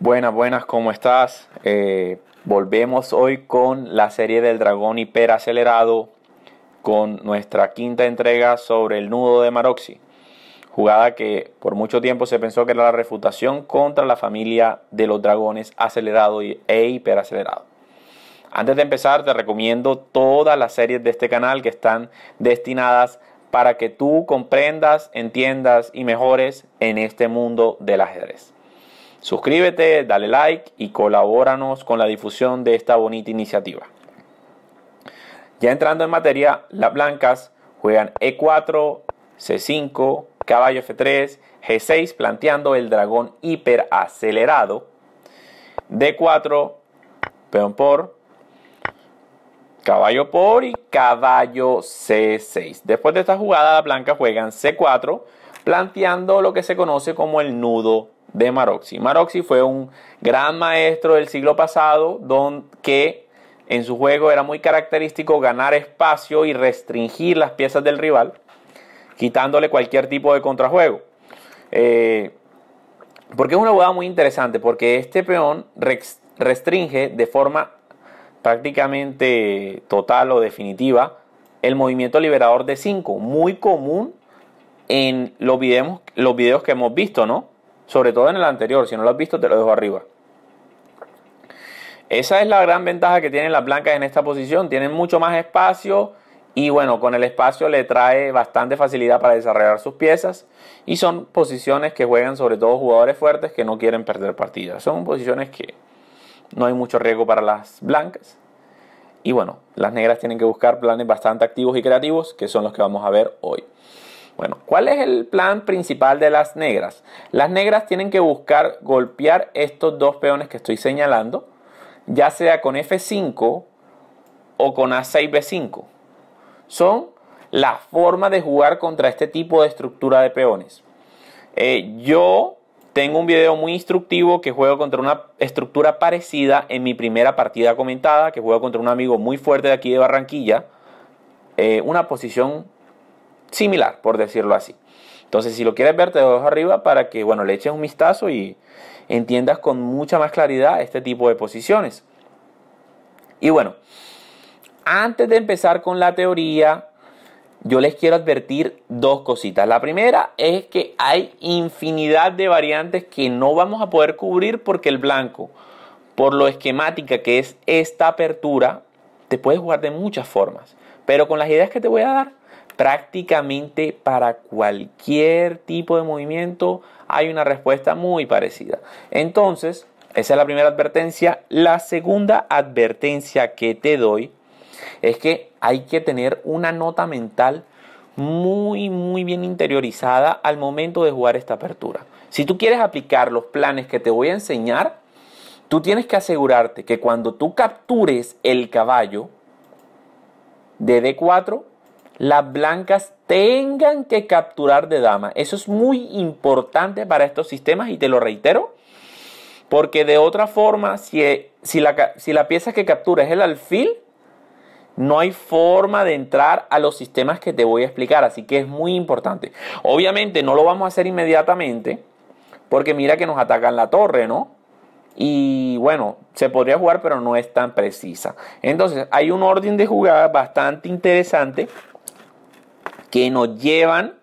Buenas, buenas, ¿cómo estás? Eh, volvemos hoy con la serie del dragón hiperacelerado con nuestra quinta entrega sobre el nudo de Maroxi, jugada que por mucho tiempo se pensó que era la refutación contra la familia de los dragones acelerado e hiperacelerado. Antes de empezar, te recomiendo todas las series de este canal que están destinadas para que tú comprendas, entiendas y mejores en este mundo del ajedrez. Suscríbete, dale like y colabóranos con la difusión de esta bonita iniciativa. Ya entrando en materia, las blancas juegan E4, C5, caballo F3, G6 planteando el dragón hiperacelerado, D4, peón por, Caballo por y caballo C6. Después de esta jugada, la blanca juega en C4, planteando lo que se conoce como el nudo de Maroxi. Maroxi fue un gran maestro del siglo pasado don, que en su juego era muy característico ganar espacio y restringir las piezas del rival, quitándole cualquier tipo de contrajuego. Eh, porque es una jugada muy interesante, porque este peón restringe de forma prácticamente total o definitiva el movimiento liberador de 5, muy común en los videos, los que hemos visto, ¿no? Sobre todo en el anterior, si no lo has visto te lo dejo arriba. Esa es la gran ventaja que tienen las blancas en esta posición, tienen mucho más espacio y bueno, con el espacio le trae bastante facilidad para desarrollar sus piezas y son posiciones que juegan sobre todo jugadores fuertes que no quieren perder partidas. Son posiciones que no hay mucho riesgo para las blancas. Y bueno, las negras tienen que buscar planes bastante activos y creativos, que son los que vamos a ver hoy. Bueno, ¿cuál es el plan principal de las negras? Las negras tienen que buscar golpear estos dos peones que estoy señalando, ya sea con F5 o con A6B5. Son la forma de jugar contra este tipo de estructura de peones. Eh, yo tengo un video muy instructivo que juego contra una estructura parecida en mi primera partida comentada, que juego contra un amigo muy fuerte de aquí de Barranquilla, eh, una posición similar, por decirlo así. Entonces, si lo quieres ver, te dejo arriba para que, bueno, le eches un vistazo y entiendas con mucha más claridad este tipo de posiciones. Y bueno, antes de empezar con la teoría, yo les quiero advertir dos cositas. La primera es que hay infinidad de variantes que no vamos a poder cubrir porque el blanco, por lo esquemática que es esta apertura, te puedes jugar de muchas formas. Pero con las ideas que te voy a dar, prácticamente para cualquier tipo de movimiento hay una respuesta muy parecida. Entonces, esa es la primera advertencia. La segunda advertencia que te doy es que hay que tener una nota mental muy, muy bien interiorizada al momento de jugar esta apertura. Si tú quieres aplicar los planes que te voy a enseñar, tú tienes que asegurarte que cuando tú captures el caballo de D4, las blancas tengan que capturar de dama. Eso es muy importante para estos sistemas y te lo reitero, porque de otra forma, si, la, si la pieza que captura es el alfil, no hay forma de entrar a los sistemas que te voy a explicar, así que es muy importante. Obviamente no lo vamos a hacer inmediatamente, porque mira que nos atacan la torre, ¿no? Y bueno, se podría jugar, pero no es tan precisa. Entonces, hay un orden de jugada bastante interesante que nos llevan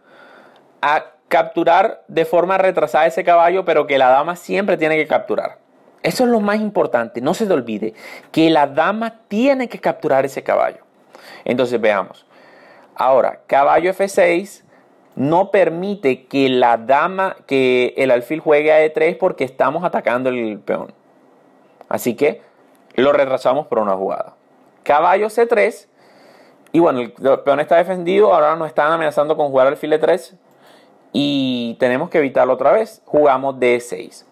a capturar de forma retrasada ese caballo, pero que la dama siempre tiene que capturar. Eso es lo más importante. No se te olvide que la dama tiene que capturar ese caballo. Entonces veamos. Ahora, caballo F6 no permite que la dama, que el alfil juegue a E3 porque estamos atacando el peón. Así que lo retrasamos por una jugada. Caballo C3. Y bueno, el peón está defendido. Ahora nos están amenazando con jugar alfil E3. Y tenemos que evitarlo otra vez. Jugamos D6.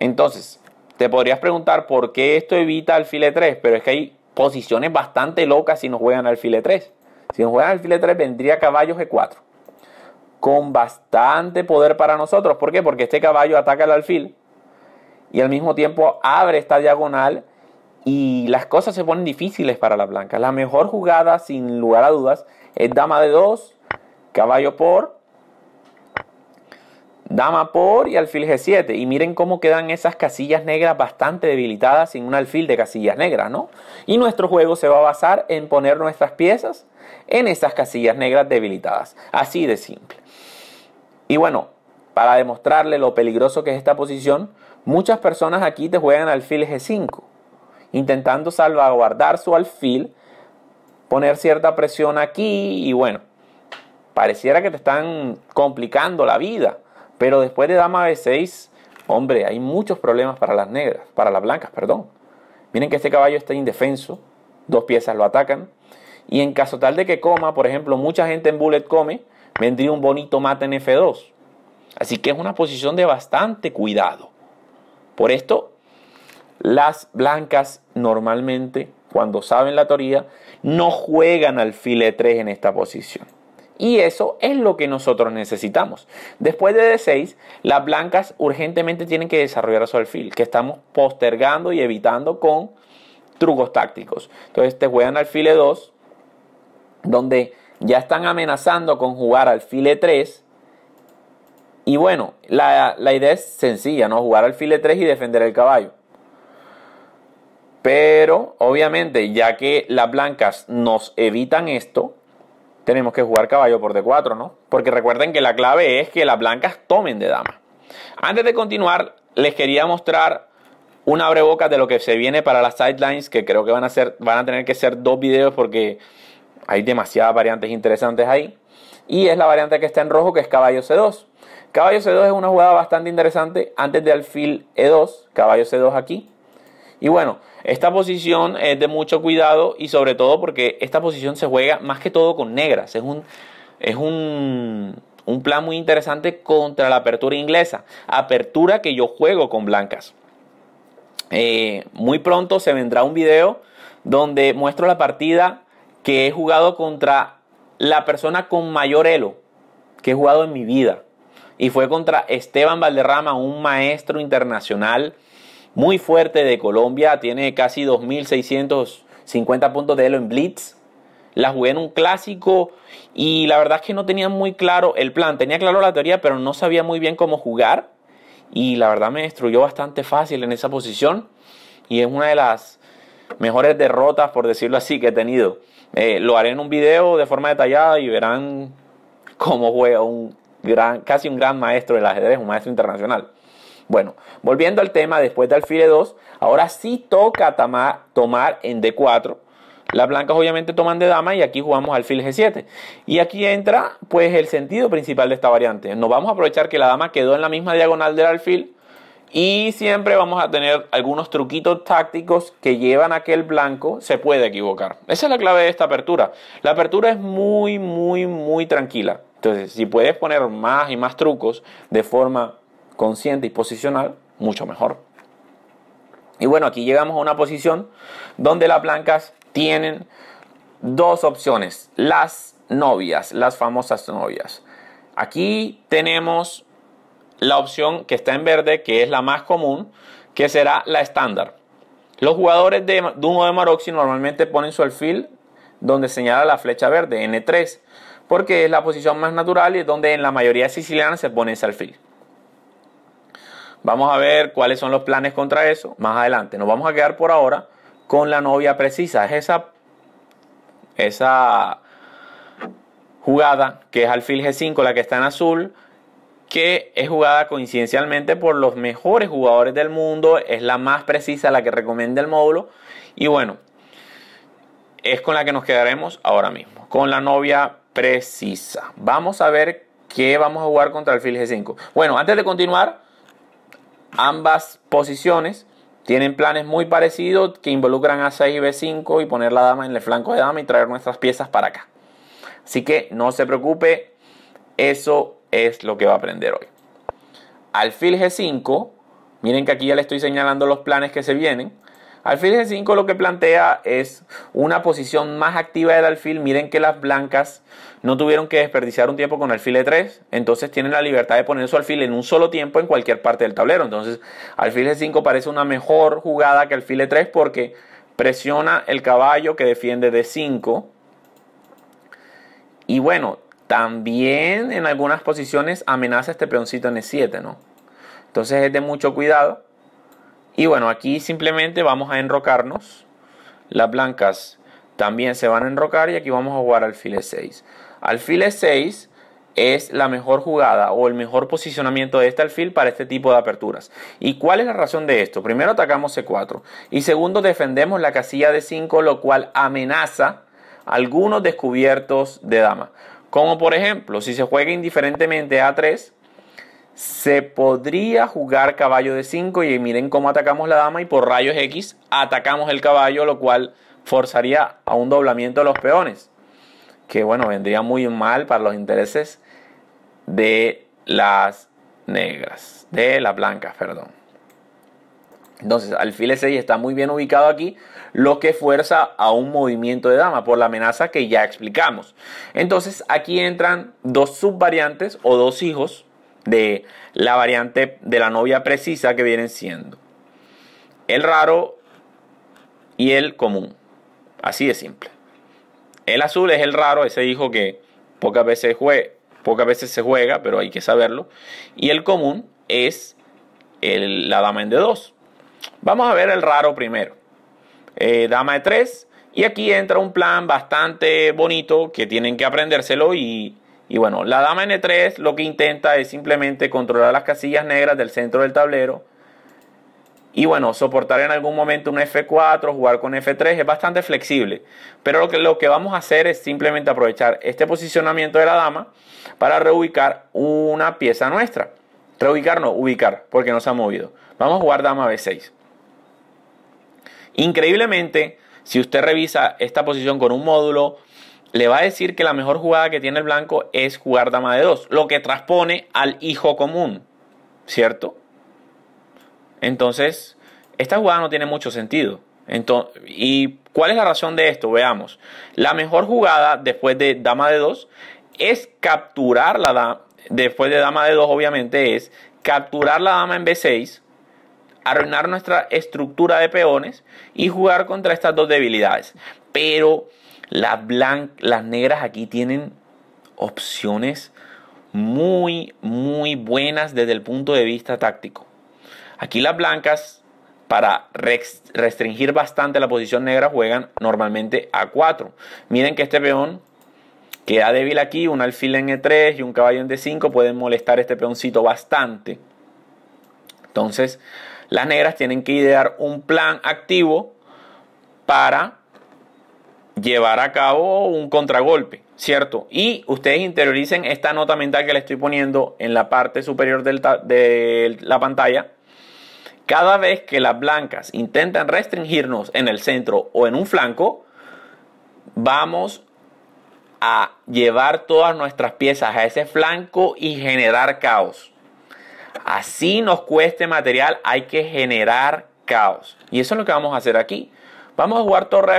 Entonces, te podrías preguntar por qué esto evita alfile 3, pero es que hay posiciones bastante locas si nos juegan alfile 3. Si nos juegan alfile 3 vendría caballo G4 con bastante poder para nosotros. ¿Por qué? Porque este caballo ataca el alfil y al mismo tiempo abre esta diagonal y las cosas se ponen difíciles para la blanca. La mejor jugada, sin lugar a dudas, es dama de 2, caballo por dama por y alfil G7. Y miren cómo quedan esas casillas negras bastante debilitadas sin un alfil de casillas negras, ¿no? Y nuestro juego se va a basar en poner nuestras piezas en esas casillas negras debilitadas. Así de simple. Y bueno, para demostrarle lo peligroso que es esta posición, muchas personas aquí te juegan alfil G5, intentando salvaguardar su alfil, poner cierta presión aquí y bueno, pareciera que te están complicando la vida pero después de dama B6, hombre, hay muchos problemas para las negras, para las blancas, perdón. Miren que este caballo está indefenso, dos piezas lo atacan. Y en caso tal de que coma, por ejemplo, mucha gente en bullet come, vendría un bonito mate en F2. Así que es una posición de bastante cuidado. Por esto, las blancas normalmente, cuando saben la teoría, no juegan al file 3 en esta posición. Y eso es lo que nosotros necesitamos. Después de D6, las blancas urgentemente tienen que desarrollar su alfil, que estamos postergando y evitando con trucos tácticos. Entonces te juegan alfil E2, donde ya están amenazando con jugar alfil E3. Y bueno, la, idea es sencilla, ¿no? Jugar alfil E3 y defender el caballo. Pero obviamente, ya que las blancas nos evitan esto, tenemos que jugar caballo por D4, ¿no? Porque recuerden que la clave es que las blancas tomen de dama. Antes de continuar, les quería mostrar una abre boca de lo que se viene para las sidelines, que creo que van a, ser, van a tener que ser dos videos porque hay demasiadas variantes interesantes ahí. Y es la variante que está en rojo, que es caballo C2. Caballo C2 es una jugada bastante interesante antes de alfil E2, caballo C2 aquí, y bueno, esta posición es de mucho cuidado y sobre todo porque esta posición se juega más que todo con negras. Es un, es un, plan muy interesante contra la apertura inglesa. Apertura que yo juego con blancas. Eh, muy pronto se vendrá un video donde muestro la partida que he jugado contra la persona con mayor elo que he jugado en mi vida. Y fue contra Esteban Valderrama, un maestro internacional muy fuerte de Colombia, tiene casi 2.650 puntos de Elo en Blitz. La jugué en un clásico y la verdad es que no tenía muy claro el plan. Tenía claro la teoría, pero no sabía muy bien cómo jugar. Y la verdad me destruyó bastante fácil en esa posición. Y es una de las mejores derrotas, por decirlo así, que he tenido. Eh, lo haré en un video de forma detallada y verán cómo juega un gran, casi un gran maestro del ajedrez, un maestro internacional. Bueno, volviendo al tema, después de alfil E2, ahora sí toca tomar, en D4. Las blancas obviamente toman de dama y aquí jugamos alfil G7. Y aquí entra pues el sentido principal de esta variante. Nos vamos a aprovechar que la dama quedó en la misma diagonal del alfil y siempre vamos a tener algunos truquitos tácticos que llevan a que el blanco se puede equivocar. Esa es la clave de esta apertura. La apertura es muy, muy, muy tranquila. Entonces, si puedes poner más y más trucos de forma consciente y posicional, mucho mejor. Y bueno, aquí llegamos a una posición donde las blancas tienen dos opciones. Las novias, las famosas novias. Aquí tenemos la opción que está en verde, que es la más común, que será la estándar. Los jugadores de Dumo de Maroxi normalmente ponen su alfil donde señala la flecha verde, N3, porque es la posición más natural y es donde en la mayoría siciliana se pone ese alfil. Vamos a ver cuáles son los planes contra eso más adelante. Nos vamos a quedar por ahora con la novia precisa. Es esa, esa jugada que es alfil G5, la que está en azul, que es jugada coincidencialmente por los mejores jugadores del mundo. Es la más precisa, la que recomienda el módulo. Y bueno, es con la que nos quedaremos ahora mismo, con la novia precisa. Vamos a ver qué vamos a jugar contra alfil G5. Bueno, antes de continuar Ambas posiciones tienen planes muy parecidos que involucran a6 y b5 y poner la dama en el flanco de dama y traer nuestras piezas para acá. Así que no se preocupe, eso es lo que va a aprender hoy. Alfil g5, miren que aquí ya le estoy señalando los planes que se vienen. Alfil G5 lo que plantea es una posición más activa del alfil. Miren que las blancas no tuvieron que desperdiciar un tiempo con alfil E3. Entonces tienen la libertad de poner su alfil en un solo tiempo en cualquier parte del tablero. Entonces alfil G5 parece una mejor jugada que alfil E3 porque presiona el caballo que defiende D5. Y bueno, también en algunas posiciones amenaza este peoncito en E7, ¿no? Entonces es de mucho cuidado. Y bueno, aquí simplemente vamos a enrocarnos. Las blancas también se van a enrocar y aquí vamos a jugar alfil 6. Alfil 6 es la mejor jugada o el mejor posicionamiento de este alfil para este tipo de aperturas. ¿Y cuál es la razón de esto? Primero atacamos C4 y segundo defendemos la casilla de 5 lo cual amenaza algunos descubiertos de dama. Como por ejemplo, si se juega indiferentemente A3, se podría jugar caballo de 5 y miren cómo atacamos la dama y por rayos X atacamos el caballo, lo cual forzaría a un doblamiento de los peones, que bueno, vendría muy mal para los intereses de las negras, de las blancas, perdón. Entonces, alfil E6 está muy bien ubicado aquí, lo que fuerza a un movimiento de dama por la amenaza que ya explicamos. Entonces, aquí entran dos subvariantes o dos hijos de la variante de la novia precisa que vienen siendo el raro y el común. Así de simple. El azul es el raro, ese hijo que pocas veces, pocas veces se juega, pero hay que saberlo. Y el común es el, la dama en D2. Vamos a ver el raro primero. Eh, dama de 3. Y aquí entra un plan bastante bonito que tienen que aprendérselo y y bueno, la dama N3 lo que intenta es simplemente controlar las casillas negras del centro del tablero. Y bueno, soportar en algún momento un F4, jugar con F3, es bastante flexible. Pero lo que, lo que vamos a hacer es simplemente aprovechar este posicionamiento de la dama para reubicar una pieza nuestra. Reubicar no, ubicar, porque no se ha movido. Vamos a jugar dama B6. Increíblemente, si usted revisa esta posición con un módulo, le va a decir que la mejor jugada que tiene el blanco es jugar dama de 2, lo que transpone al hijo común, ¿cierto? Entonces, esta jugada no tiene mucho sentido. Entonces, ¿Y cuál es la razón de esto? Veamos. La mejor jugada después de dama de 2 es capturar la dama, después de dama de 2 obviamente es capturar la dama en B6, arruinar nuestra estructura de peones y jugar contra estas dos debilidades. Pero las, blancas, las negras aquí tienen opciones muy, muy buenas desde el punto de vista táctico. Aquí las blancas, para restringir bastante la posición negra, juegan normalmente a 4. Miren que este peón queda débil aquí, un alfil en E3 y un caballo en D5 pueden molestar a este peoncito bastante. Entonces, las negras tienen que idear un plan activo para llevar a cabo un contragolpe, ¿cierto? Y ustedes interioricen esta nota mental que le estoy poniendo en la parte superior de la pantalla. Cada vez que las blancas intentan restringirnos en el centro o en un flanco, vamos a llevar todas nuestras piezas a ese flanco y generar caos. Así nos cueste material, hay que generar caos. Y eso es lo que vamos a hacer aquí. Vamos a jugar torre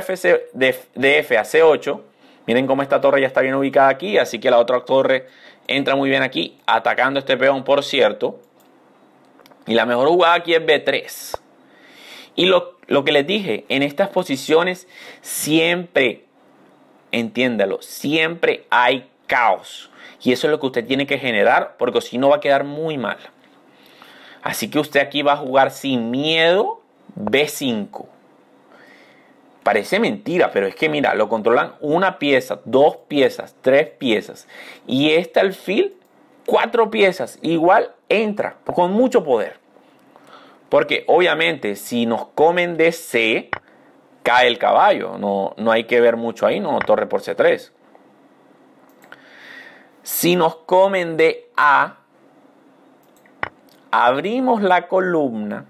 de, F a C8. Miren cómo esta torre ya está bien ubicada aquí, así que la otra torre entra muy bien aquí, atacando este peón, por cierto. Y la mejor jugada aquí es B3. Y lo, lo que les dije, en estas posiciones siempre, entiéndalo, siempre hay caos. Y eso es lo que usted tiene que generar, porque si no va a quedar muy mal. Así que usted aquí va a jugar sin miedo B5. Parece mentira, pero es que mira, lo controlan una pieza, dos piezas, tres piezas. Y este alfil, cuatro piezas, igual entra con mucho poder. Porque obviamente si nos comen de C, cae el caballo. No, no hay que ver mucho ahí, no, torre por C3. Si nos comen de A, abrimos la columna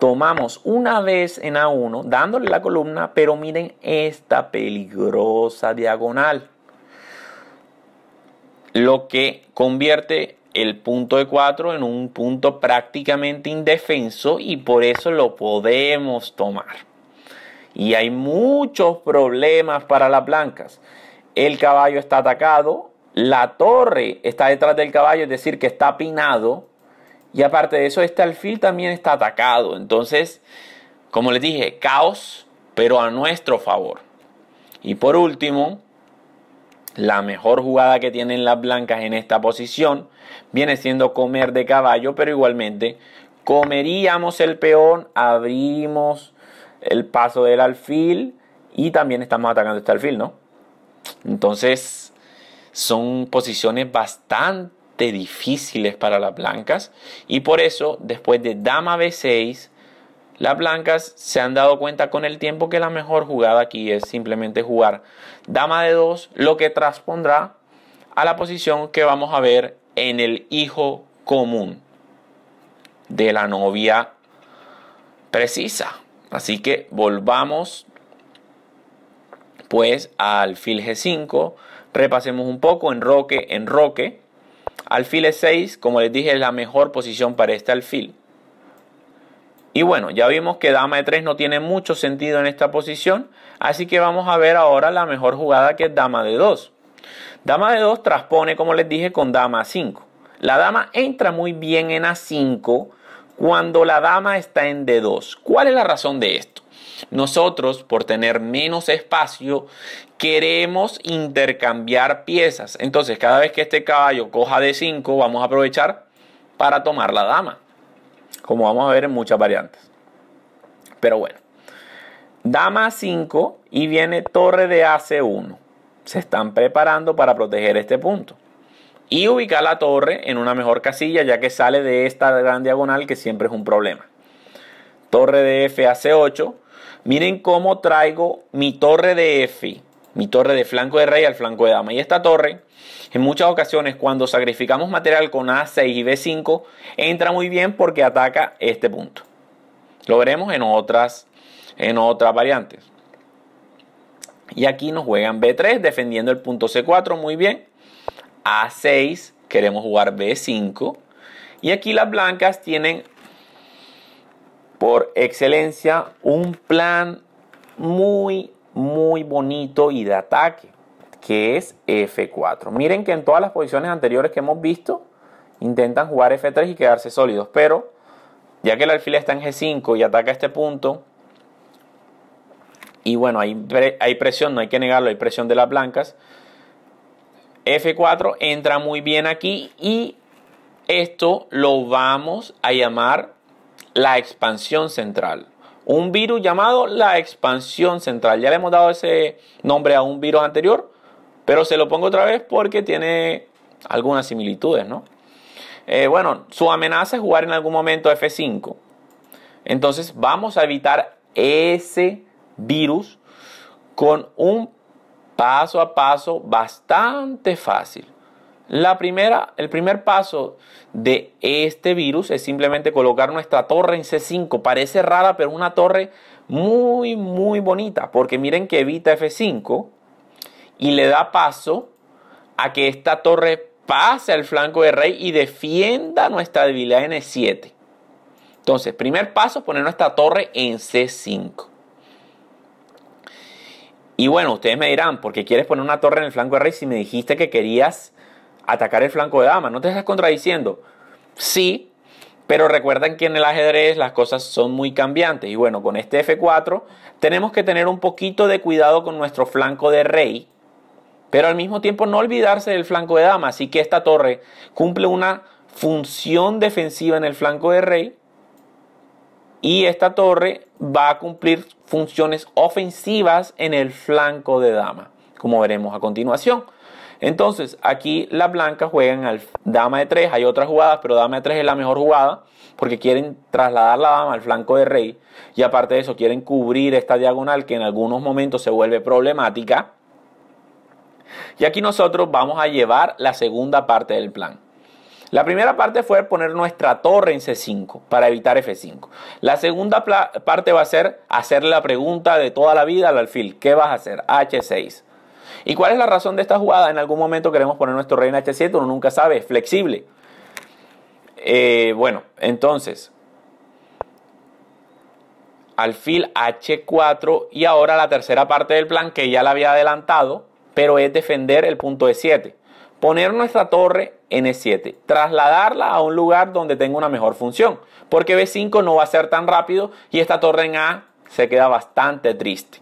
tomamos una vez en A1, dándole la columna, pero miren esta peligrosa diagonal. Lo que convierte el punto de 4 en un punto prácticamente indefenso y por eso lo podemos tomar. Y hay muchos problemas para las blancas. El caballo está atacado, la torre está detrás del caballo, es decir, que está pinado y aparte de eso, este alfil también está atacado. Entonces, como les dije, caos, pero a nuestro favor. Y por último, la mejor jugada que tienen las blancas en esta posición viene siendo comer de caballo, pero igualmente comeríamos el peón, abrimos el paso del alfil y también estamos atacando este alfil, ¿no? Entonces, son posiciones bastante difíciles para las blancas y por eso después de dama b6 las blancas se han dado cuenta con el tiempo que la mejor jugada aquí es simplemente jugar dama de 2, lo que transpondrá a la posición que vamos a ver en el hijo común de la novia precisa. Así que volvamos pues al fil G5, repasemos un poco, en roque en roque Alfil E6, como les dije, es la mejor posición para este alfil. Y bueno, ya vimos que dama E3 no tiene mucho sentido en esta posición, así que vamos a ver ahora la mejor jugada que es dama D2. Dama D2 transpone, como les dije, con dama A5. La dama entra muy bien en A5 cuando la dama está en D2. ¿Cuál es la razón de esto? Nosotros, por tener menos espacio, queremos intercambiar piezas. Entonces, cada vez que este caballo coja de 5, vamos a aprovechar para tomar la dama. Como vamos a ver en muchas variantes. Pero bueno. Dama 5 y viene torre de AC1. Se están preparando para proteger este punto. Y ubicar la torre en una mejor casilla ya que sale de esta gran diagonal que siempre es un problema. Torre de F c 8 Miren cómo traigo mi torre de F mi torre de flanco de rey al flanco de dama. Y esta torre, en muchas ocasiones, cuando sacrificamos material con A6 y B5, entra muy bien porque ataca este punto. Lo veremos en otras, en otras variantes. Y aquí nos juegan B3 defendiendo el punto C4, muy bien. A6, queremos jugar B5. Y aquí las blancas tienen por excelencia un plan muy muy bonito y de ataque, que es F4. Miren que en todas las posiciones anteriores que hemos visto, intentan jugar F3 y quedarse sólidos, pero ya que el alfil está en G5 y ataca este punto, y bueno, hay, hay presión, no hay que negarlo, hay presión de las blancas, F4 entra muy bien aquí y esto lo vamos a llamar la expansión central un virus llamado la expansión central. Ya le hemos dado ese nombre a un virus anterior, pero se lo pongo otra vez porque tiene algunas similitudes, eh, bueno, su amenaza es jugar en algún momento F5. Entonces vamos a evitar ese virus con un paso a paso bastante fácil. La primera, el primer paso de este virus es simplemente colocar nuestra torre en C5. Parece rara, pero una torre muy, muy bonita. Porque miren que evita F5 y le da paso a que esta torre pase al flanco de rey y defienda nuestra debilidad en E7. Entonces, primer paso, poner nuestra torre en C5. Y bueno, ustedes me dirán, ¿por qué quieres poner una torre en el flanco de rey si me dijiste que querías atacar el flanco de dama. No te estás contradiciendo. Sí, pero recuerden que en el ajedrez las cosas son muy cambiantes. Y bueno, con este F4 tenemos que tener un poquito de cuidado con nuestro flanco de rey. Pero al mismo tiempo no olvidarse del flanco de dama. Así que esta torre cumple una función defensiva en el flanco de rey. Y esta torre va a cumplir funciones ofensivas en el flanco de dama, como veremos a continuación. Entonces, aquí las blancas juegan al dama de 3. Hay otras jugadas, pero dama de 3 es la mejor jugada porque quieren trasladar la dama al flanco de rey. Y aparte de eso, quieren cubrir esta diagonal que en algunos momentos se vuelve problemática. Y aquí nosotros vamos a llevar la segunda parte del plan. La primera parte fue poner nuestra torre en C5 para evitar F5. La segunda parte va a ser hacerle la pregunta de toda la vida al alfil. ¿Qué vas a hacer? H6. ¿Y cuál es la razón de esta jugada? En algún momento queremos poner nuestro rey en H7, uno nunca sabe, es flexible. Eh, bueno, entonces, alfil H4 y ahora la tercera parte del plan que ya la había adelantado, pero es defender el punto E7. Poner nuestra torre en E7, trasladarla a un lugar donde tenga una mejor función, porque B5 no va a ser tan rápido y esta torre en A se queda bastante triste.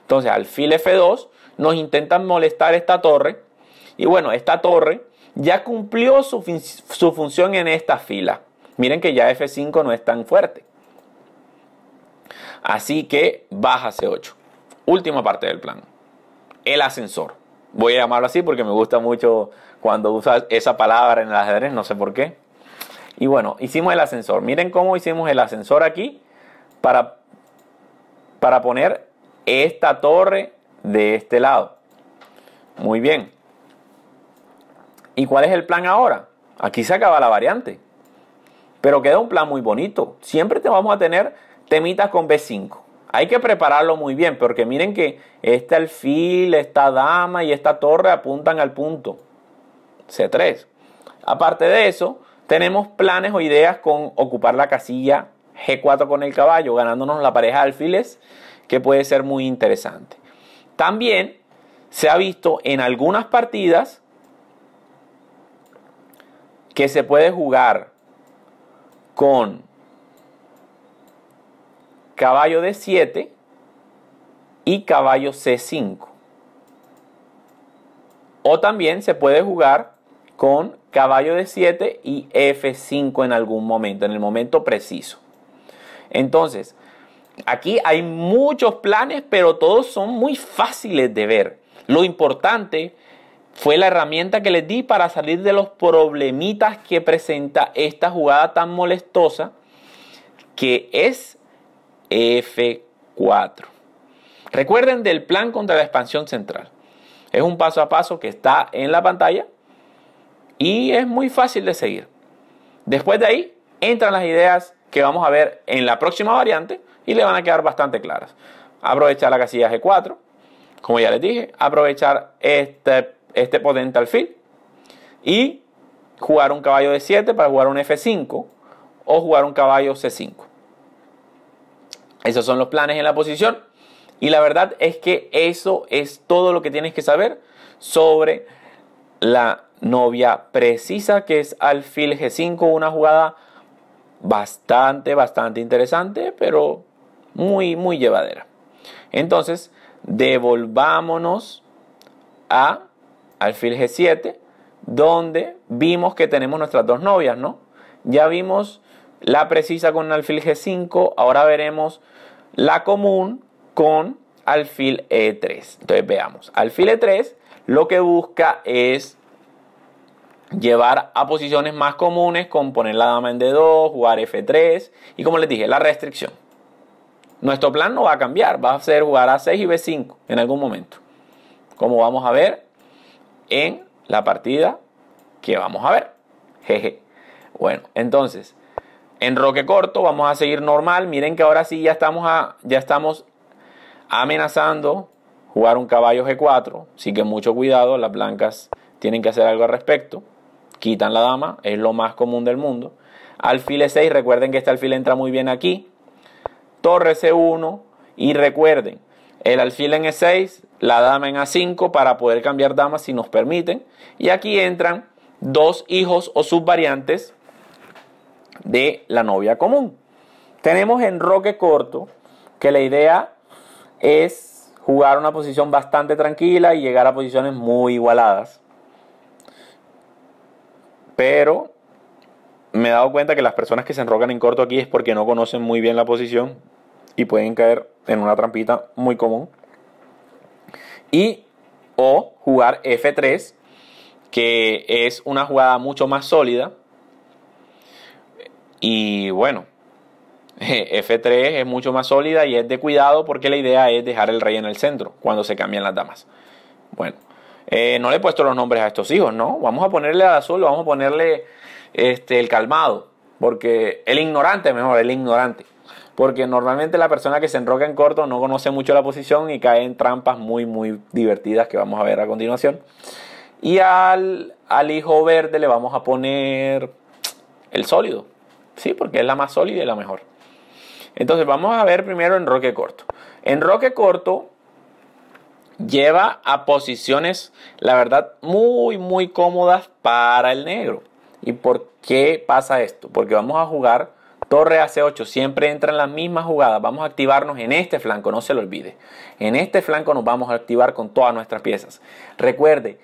Entonces, alfil F2 nos intentan molestar esta torre. Y bueno, esta torre ya cumplió su, función en esta fila. Miren que ya F5 no es tan fuerte. Así que baja C8. Última parte del plan. El ascensor. Voy a llamarlo así porque me gusta mucho cuando usas esa palabra en el ajedrez, no sé por qué. Y bueno, hicimos el ascensor. Miren cómo hicimos el ascensor aquí para, para poner esta torre de este lado. Muy bien. ¿Y cuál es el plan ahora? Aquí se acaba la variante. Pero queda un plan muy bonito. Siempre te vamos a tener temitas con B5. Hay que prepararlo muy bien, porque miren que este alfil, esta dama y esta torre apuntan al punto. C3. Aparte de eso, tenemos planes o ideas con ocupar la casilla G4 con el caballo, ganándonos la pareja de alfiles, que puede ser muy interesante. También se ha visto en algunas partidas que se puede jugar con caballo de 7 y caballo C5. O también se puede jugar con caballo de 7 y F5 en algún momento, en el momento preciso. Entonces, Aquí hay muchos planes, pero todos son muy fáciles de ver. Lo importante fue la herramienta que les di para salir de los problemitas que presenta esta jugada tan molestosa que es F4. Recuerden del plan contra la expansión central. Es un paso a paso que está en la pantalla y es muy fácil de seguir. Después de ahí entran las ideas que vamos a ver en la próxima variante y le van a quedar bastante claras. Aprovechar la casilla G4, como ya les dije, aprovechar este, este alfil y jugar un caballo de 7 para jugar un F5 o jugar un caballo C5. Esos son los planes en la posición y la verdad es que eso es todo lo que tienes que saber sobre la novia precisa que es alfil G5, una jugada bastante, bastante interesante, pero muy, muy llevadera. Entonces, devolvámonos a alfil G7, donde vimos que tenemos nuestras dos novias, ¿no? Ya vimos la precisa con alfil G5, ahora veremos la común con alfil E3. Entonces veamos, alfil E3 lo que busca es llevar a posiciones más comunes con poner la dama en D2, jugar F3 y como les dije, la restricción. Nuestro plan no va a cambiar, va a ser jugar A6 y B5 en algún momento, como vamos a ver en la partida que vamos a ver. Jeje. Bueno, entonces, en roque corto vamos a seguir normal. Miren que ahora sí ya estamos, ya estamos amenazando jugar un caballo G4. Así que mucho cuidado, las blancas tienen que hacer algo al respecto. Quitan la dama, es lo más común del mundo. Alfil E6, recuerden que este alfil entra muy bien aquí torre C1 y recuerden, el alfil en E6, la dama en A5 para poder cambiar damas si nos permiten. Y aquí entran dos hijos o subvariantes de la novia común. Tenemos enroque corto, que la idea es jugar una posición bastante tranquila y llegar a posiciones muy igualadas. Pero me he dado cuenta que las personas que se enrocan en corto aquí es porque no conocen muy bien la posición y pueden caer en una trampita muy común. Y o jugar F3, que es una jugada mucho más sólida. Y bueno, F3 es mucho más sólida y es de cuidado porque la idea es dejar el rey en el centro cuando se cambian las damas. Bueno, eh, no le he puesto los nombres a estos hijos, ¿no? Vamos a ponerle al azul, vamos a ponerle este, el calmado, porque el ignorante, mejor, el ignorante porque normalmente la persona que se enroca en corto no conoce mucho la posición y cae en trampas muy, muy divertidas que vamos a ver a continuación. Y al, hijo verde le vamos a poner el sólido, ¿sí? Porque es la más sólida y la mejor. Entonces vamos a ver primero enroque corto. Enroque corto lleva a posiciones, la verdad, muy, muy cómodas para el negro. ¿Y por qué pasa esto? Porque vamos a jugar Torre a C8, siempre entra en las mismas jugadas. Vamos a activarnos en este flanco, no se lo olvide. En este flanco nos vamos a activar con todas nuestras piezas. Recuerde,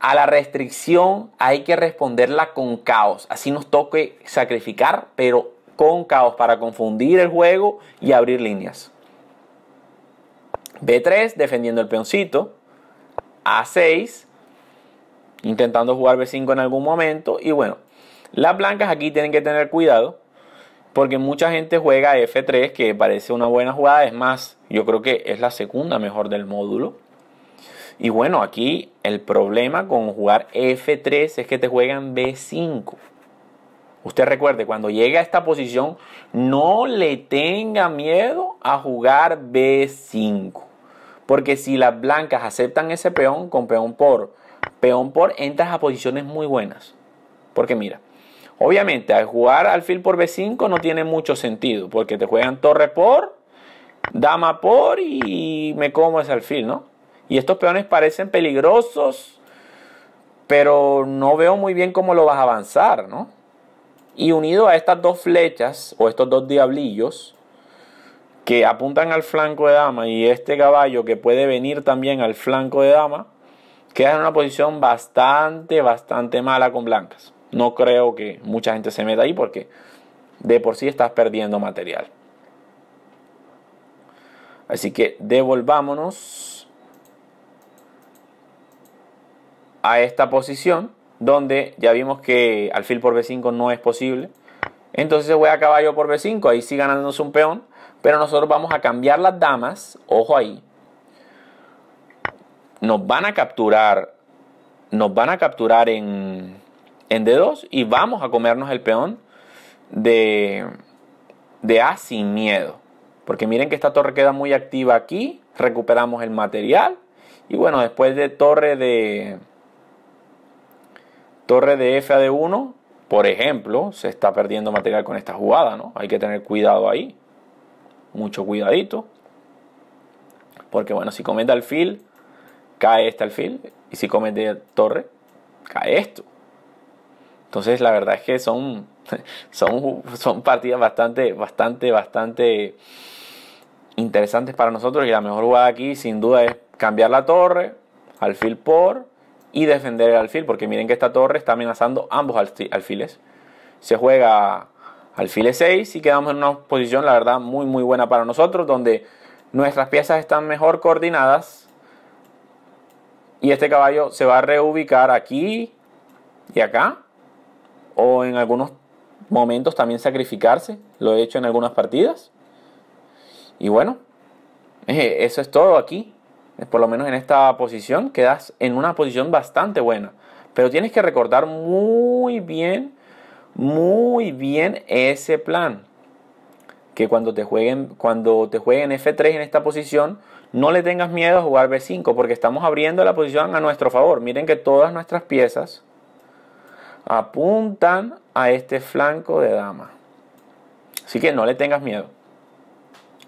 a la restricción hay que responderla con caos. Así nos toque sacrificar, pero con caos para confundir el juego y abrir líneas. B3 defendiendo el peoncito. A6 intentando jugar B5 en algún momento. Y bueno, las blancas aquí tienen que tener cuidado porque mucha gente juega F3, que parece una buena jugada. Es más, yo creo que es la segunda mejor del módulo. Y bueno, aquí el problema con jugar F3 es que te juegan B5. Usted recuerde, cuando llegue a esta posición, no le tenga miedo a jugar B5. Porque si las blancas aceptan ese peón con peón por, peón por, entras a posiciones muy buenas. Porque mira, Obviamente, al jugar alfil por B5 no tiene mucho sentido, porque te juegan torre por, dama por y me como ese alfil, ¿no? Y estos peones parecen peligrosos, pero no veo muy bien cómo lo vas a avanzar, ¿no? Y unido a estas dos flechas, o estos dos diablillos, que apuntan al flanco de dama y este caballo que puede venir también al flanco de dama, queda en una posición bastante, bastante mala con blancas no creo que mucha gente se meta ahí porque de por sí estás perdiendo material. Así que devolvámonos a esta posición donde ya vimos que alfil por B5 no es posible. Entonces voy a caballo por B5, ahí sí ganándonos un peón, pero nosotros vamos a cambiar las damas, ojo ahí. Nos van a capturar, nos van a capturar en en D2 y vamos a comernos el peón de, de A sin miedo. Porque miren que esta torre queda muy activa aquí, recuperamos el material y bueno, después de torre de torre de F a D1, por ejemplo, se está perdiendo material con esta jugada, ¿no? Hay que tener cuidado ahí. Mucho cuidadito. Porque bueno, si comete alfil, cae este alfil y si comete torre, cae esto. Entonces, la verdad es que son, son, son partidas bastante, bastante, bastante interesantes para nosotros. Y la mejor jugada aquí, sin duda, es cambiar la torre, alfil por y defender el alfil. Porque miren que esta torre está amenazando ambos alfiles. Se juega alfiles 6 y quedamos en una posición, la verdad, muy, muy buena para nosotros, donde nuestras piezas están mejor coordinadas. Y este caballo se va a reubicar aquí y acá o en algunos momentos también sacrificarse. Lo he hecho en algunas partidas. Y bueno, eh, eso es todo aquí. Eh, por lo menos en esta posición quedas en una posición bastante buena. Pero tienes que recordar muy bien, muy bien ese plan. Que cuando te jueguen, cuando te jueguen F3 en esta posición, no le tengas miedo a jugar B5 porque estamos abriendo la posición a nuestro favor. Miren que todas nuestras piezas apuntan a este flanco de dama. Así que no le tengas miedo.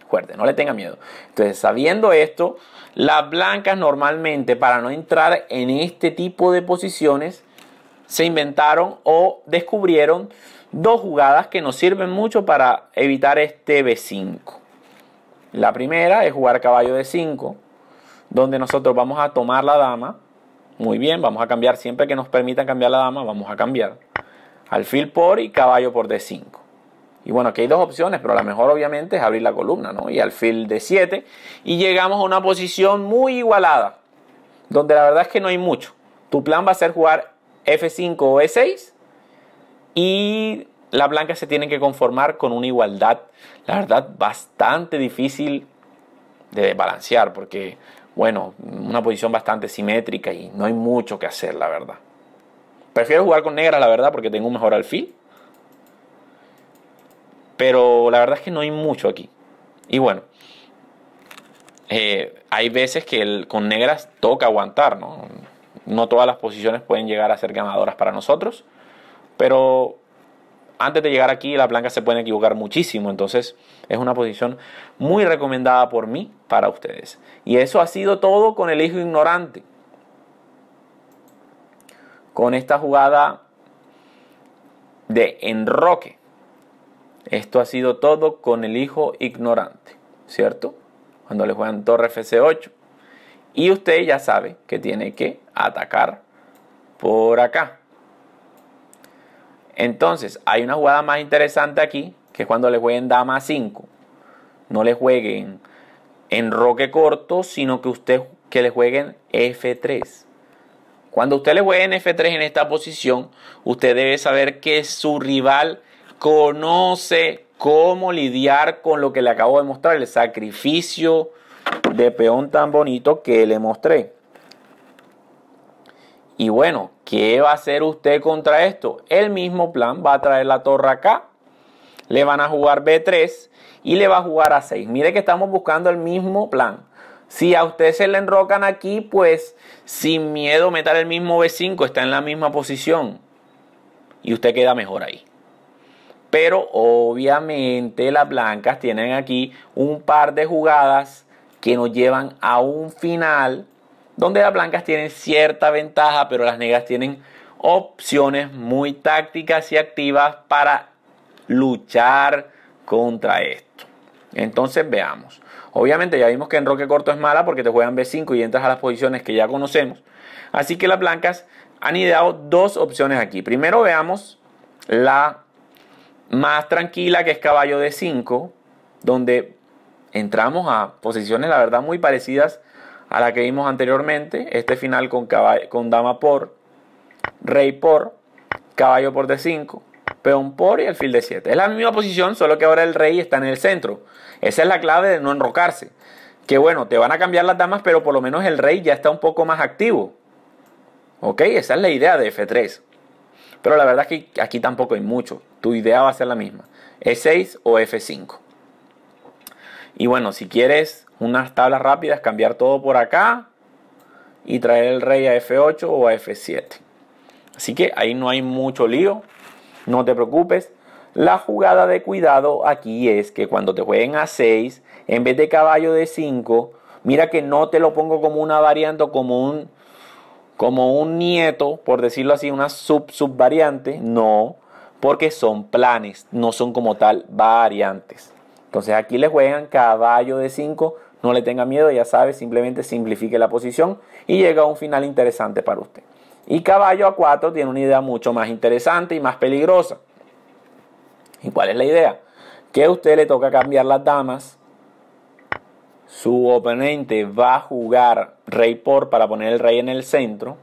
Fuerte, no le tengas miedo. Entonces, sabiendo esto, las blancas normalmente para no entrar en este tipo de posiciones se inventaron o descubrieron dos jugadas que nos sirven mucho para evitar este B5. La primera es jugar caballo de 5, donde nosotros vamos a tomar la dama muy bien, vamos a cambiar. Siempre que nos permitan cambiar la dama, vamos a cambiar. Alfil por y caballo por D5. Y bueno, aquí hay dos opciones, pero la mejor obviamente es abrir la columna, ¿no? Y alfil D7. Y llegamos a una posición muy igualada, donde la verdad es que no hay mucho. Tu plan va a ser jugar F5 o E6 y la blanca se tiene que conformar con una igualdad, la verdad, bastante difícil de balancear, porque bueno, una posición bastante simétrica y no hay mucho que hacer, la verdad. Prefiero jugar con negras, la verdad, porque tengo un mejor alfil. Pero la verdad es que no hay mucho aquí. Y bueno, eh, hay veces que con negras toca aguantar, ¿no? No todas las posiciones pueden llegar a ser ganadoras para nosotros, pero antes de llegar aquí la blanca se puede equivocar muchísimo, entonces es una posición muy recomendada por mí para ustedes. Y eso ha sido todo con el hijo ignorante. Con esta jugada de enroque. Esto ha sido todo con el hijo ignorante, ¿cierto? Cuando le juegan torre FC8. Y usted ya sabe que tiene que atacar por acá. Entonces, hay una jugada más interesante aquí, que es cuando le jueguen dama 5. No le jueguen en roque corto, sino que usted que le jueguen F3. Cuando usted le juegue en F3 en esta posición, usted debe saber que su rival conoce cómo lidiar con lo que le acabo de mostrar, el sacrificio de peón tan bonito que le mostré. Y bueno, ¿qué va a hacer usted contra esto? El mismo plan, va a traer la torre acá, le van a jugar B3 y le va a jugar a 6. Mire que estamos buscando el mismo plan. Si a usted se le enrocan aquí, pues sin miedo meter el mismo B5, está en la misma posición. Y usted queda mejor ahí. Pero obviamente las blancas tienen aquí un par de jugadas que nos llevan a un final donde las blancas tienen cierta ventaja, pero las negras tienen opciones muy tácticas y activas para luchar contra esto. Entonces veamos. Obviamente ya vimos que en roque corto es mala porque te juegan B5 y entras a las posiciones que ya conocemos. Así que las blancas han ideado dos opciones aquí. Primero veamos la más tranquila que es caballo D5, donde entramos a posiciones la verdad muy parecidas a la que vimos anteriormente, este final con, con dama por, rey por, caballo por d5, peón por y fil de 7. Es la misma posición, solo que ahora el rey está en el centro. Esa es la clave de no enrocarse. Que bueno, te van a cambiar las damas, pero por lo menos el rey ya está un poco más activo. ¿Ok? Esa es la idea de F3. Pero la verdad es que aquí tampoco hay mucho. Tu idea va a ser la misma. E6 o F5. Y bueno, si quieres unas tablas rápidas, cambiar todo por acá y traer el rey a F8 o a F7. Así que ahí no hay mucho lío, no te preocupes. La jugada de cuidado aquí es que cuando te jueguen a 6, en vez de caballo de 5, mira que no te lo pongo como una variante o como un, nieto, por decirlo así, una sub subvariante, no, porque son planes, no son como tal variantes. Entonces aquí le juegan caballo de 5 no le tenga miedo, ya sabe, simplemente simplifique la posición y llega a un final interesante para usted. Y caballo a 4 tiene una idea mucho más interesante y más peligrosa. ¿Y cuál es la idea? Que a usted le toca cambiar las damas. Su oponente va a jugar rey por para poner el rey en el centro.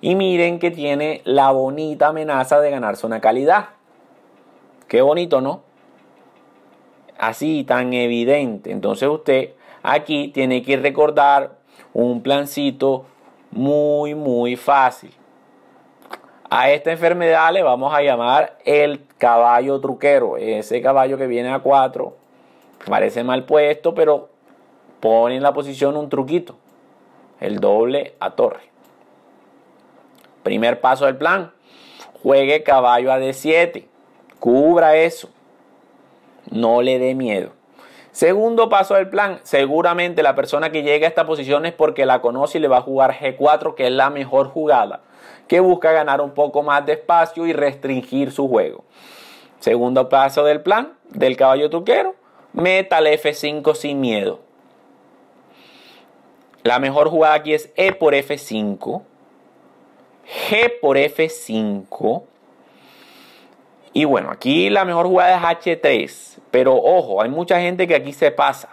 Y miren que tiene la bonita amenaza de ganarse una calidad. Qué bonito, ¿no? Así, tan evidente. Entonces usted Aquí tiene que recordar un plancito muy, muy fácil. A esta enfermedad le vamos a llamar el caballo truquero. Ese caballo que viene a 4. Parece mal puesto, pero pone en la posición un truquito. El doble a torre. Primer paso del plan. Juegue caballo a D7. Cubra eso. No le dé miedo. Segundo paso del plan, seguramente la persona que llega a esta posición es porque la conoce y le va a jugar G4, que es la mejor jugada, que busca ganar un poco más de espacio y restringir su juego. Segundo paso del plan del caballo tuquero, meta el F5 sin miedo. La mejor jugada aquí es E por F5, G por F5, y bueno, aquí la mejor jugada es H3. Pero ojo, hay mucha gente que aquí se pasa.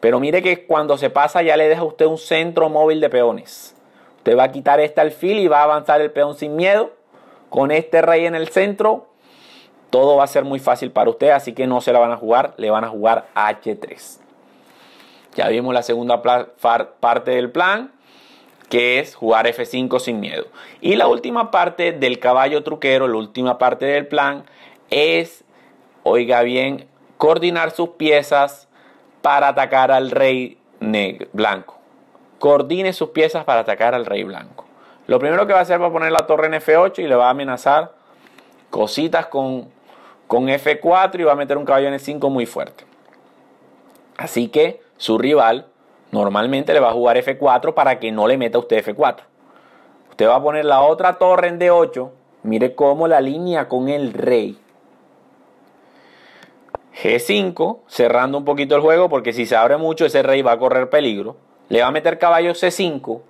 Pero mire que cuando se pasa ya le deja a usted un centro móvil de peones. Usted va a quitar este alfil y va a avanzar el peón sin miedo. Con este rey en el centro, todo va a ser muy fácil para usted. Así que no se la van a jugar, le van a jugar H3. Ya vimos la segunda parte del plan que es jugar F5 sin miedo. Y la última parte del caballo truquero, la última parte del plan, es, oiga bien, coordinar sus piezas para atacar al rey blanco. Coordine sus piezas para atacar al rey blanco. Lo primero que va a hacer va a poner la torre en F8 y le va a amenazar cositas con, F4 y va a meter un caballo en f 5 muy fuerte. Así que su rival Normalmente le va a jugar F4 para que no le meta usted F4. Usted va a poner la otra torre en D8. Mire cómo la línea con el rey. G5, cerrando un poquito el juego, porque si se abre mucho, ese rey va a correr peligro. Le va a meter caballo C5,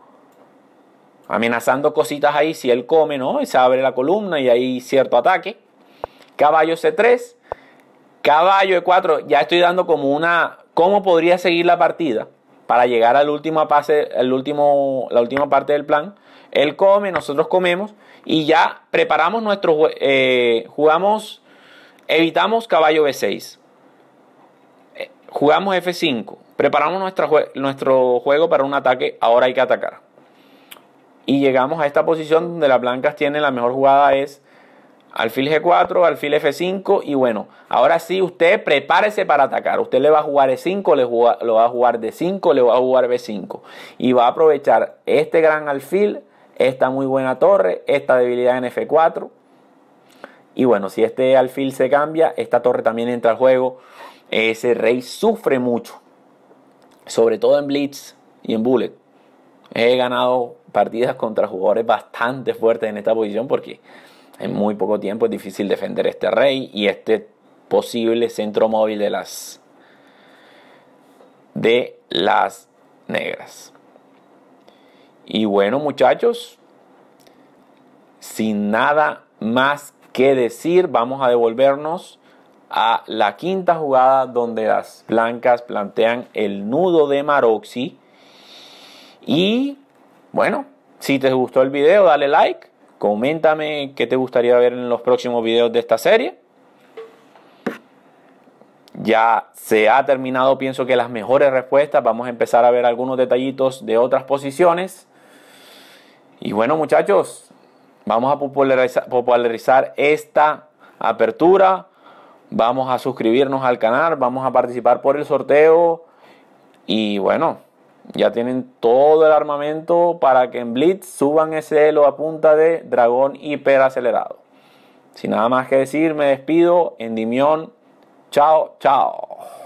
amenazando cositas ahí. Si él come, ¿no? Y se abre la columna y hay cierto ataque. Caballo C3, caballo E4. Ya estoy dando como una. ¿Cómo podría seguir la partida? para llegar al último última, pase, último, la última parte del plan. Él come, nosotros comemos y ya preparamos nuestro... juego. Eh, jugamos, evitamos caballo B6. Eh, jugamos F5. Preparamos nuestro juego para un ataque. Ahora hay que atacar. Y llegamos a esta posición donde las blancas tienen la mejor jugada es alfil G4, alfil F5 y bueno, ahora sí usted prepárese para atacar. Usted le va a jugar E5, le lo va a jugar D5, le va a jugar B5 y va a aprovechar este gran alfil, esta muy buena torre, esta debilidad en F4. Y bueno, si este alfil se cambia, esta torre también entra al juego. Ese rey sufre mucho, sobre todo en Blitz y en Bullet. He ganado partidas contra jugadores bastante fuertes en esta posición porque en muy poco tiempo es difícil defender este rey y este posible centro móvil de las de las negras. Y bueno, muchachos, sin nada más que decir, vamos a devolvernos a la quinta jugada donde las blancas plantean el nudo de Maroxi. Y bueno, si te gustó el video, dale like. Coméntame qué te gustaría ver en los próximos videos de esta serie. Ya se ha terminado, pienso que las mejores respuestas. Vamos a empezar a ver algunos detallitos de otras posiciones. Y bueno, muchachos, vamos a popularizar, popularizar esta apertura. Vamos a suscribirnos al canal, vamos a participar por el sorteo. Y bueno, ya tienen todo el armamento para que en Blitz suban ese helo a punta de dragón hiperacelerado. Sin nada más que decir, me despido. En chao, chao.